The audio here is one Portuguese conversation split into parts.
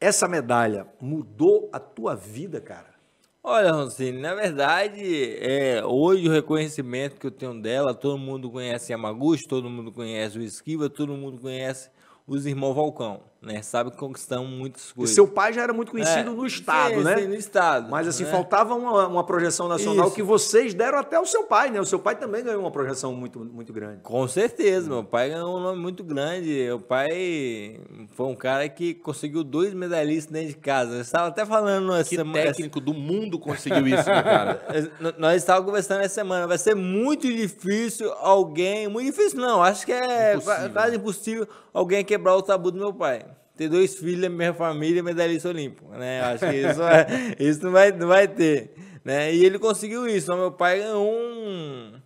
Essa medalha mudou a tua vida, cara? Olha, Roncine, na verdade, é, hoje o reconhecimento que eu tenho dela, todo mundo conhece a Magus, todo mundo conhece o Esquiva, todo mundo conhece os irmãos Falcão né? Sabe que conquistamos muitas coisas. E seu pai já era muito é. conhecido é, no Estado, sim, né? Sim, no Estado. Mas assim, né? faltava uma, uma, projeção nacional Isso. que vocês deram até o seu pai, né? O seu pai também ganhou uma projeção muito, muito grande. Com certeza, hum. meu pai ganhou um nome muito grande. Meu pai foi um cara que conseguiu dois medalhistas dentro de casa. Eu estava até falando essa que semana. técnico do mundo conseguiu isso, né, cara? Nós estávamos conversando essa semana. Vai ser muito difícil alguém. Muito difícil, não. Acho que é impossível. quase impossível alguém quebrar o tabu do meu pai ter dois filhos da minha família e medalhista olímpico, né? Eu acho que isso, é, isso não, vai, não vai ter, né? E ele conseguiu isso, né? meu pai ganhou um,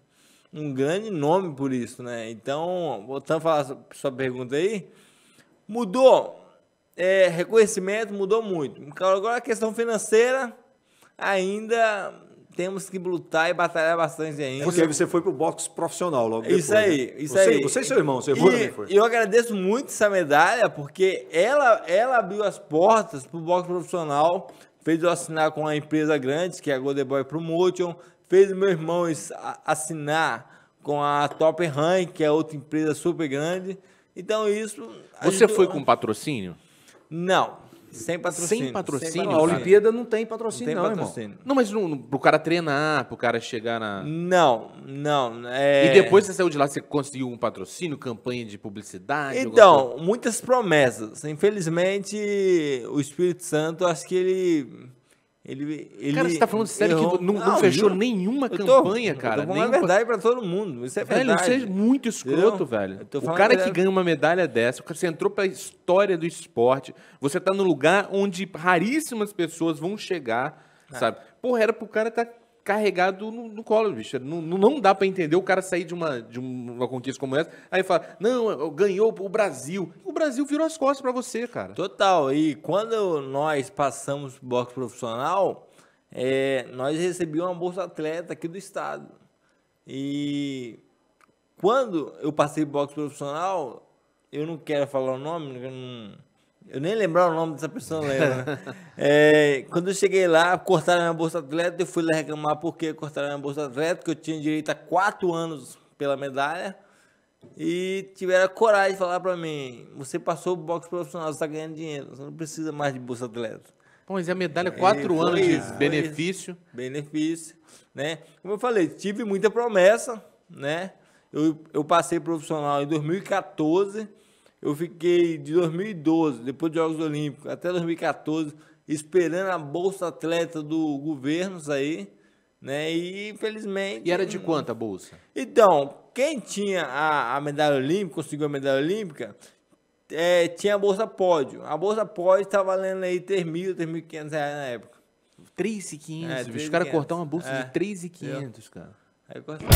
um grande nome por isso, né? Então, voltando a falar a sua pergunta aí, mudou, é, reconhecimento mudou muito. Agora a questão financeira ainda temos que lutar e batalhar bastante ainda. Porque você foi pro boxe profissional logo isso depois. Aí, né? Isso você, aí, Você e seu irmão, seu irmão também foi. Eu agradeço muito essa medalha, porque ela, ela abriu as portas pro boxe profissional, fez eu assinar com uma empresa grande, que é a Golden Boy Promotion, fez meu irmão assinar com a Top Rank, que é outra empresa super grande. Então isso... Você ajudou... foi com patrocínio? Não. Sem patrocínio. Sem patrocínio. Não, a Olimpíada não tem patrocínio, não, tem não patrocínio. irmão. Não, mas não, não, pro cara treinar, pro cara chegar na. Não, não. É... E depois você saiu de lá, você conseguiu um patrocínio, campanha de publicidade? Então, muitas promessas. Infelizmente, o Espírito Santo, acho que ele ele, ele cara, você tá falando sério errou. que não, não, não fechou nenhuma campanha, tô, cara? Eu É verdade pra todo mundo. Isso é verdade. Velho, isso é muito escroto, velho. O cara que ganha uma medalha dessa, você entrou pra história do esporte, você tá no lugar onde raríssimas pessoas vão chegar, ah. sabe? Porra, era pro cara estar tá carregado no, no colo, bicho. Não, não dá para entender o cara sair de uma, de uma conquista como essa, aí fala, não, ganhou o Brasil. O Brasil virou as costas para você, cara. Total. E quando nós passamos boxe profissional, é, nós recebíamos uma bolsa atleta aqui do estado. E quando eu passei boxe profissional, eu não quero falar o nome, né, não eu nem lembrava o nome dessa pessoa, não lembro. Né? é, quando eu cheguei lá, cortaram minha bolsa atleta, eu fui lá reclamar porque cortaram minha bolsa atleta, que eu tinha direito a quatro anos pela medalha. E tiveram a coragem de falar para mim: você passou o boxe profissional, você está ganhando dinheiro, você não precisa mais de bolsa atleta. Pois é, a medalha, é, quatro anos de benefício. Isso, benefício, né? Como eu falei, tive muita promessa, né? Eu, eu passei profissional em 2014 eu fiquei de 2012, depois dos Jogos Olímpicos, até 2014, esperando a Bolsa Atleta do governo sair, né? E infelizmente. E era de quanto a Bolsa? Então, quem tinha a, a medalha olímpica, conseguiu a medalha olímpica, é, tinha a Bolsa Pódio. A Bolsa Pódio estava tá valendo aí 3 mil, 3.500 reais na época. 3.500, é, os caras cortaram uma bolsa é. de 3.500, cara. Aí cortaram.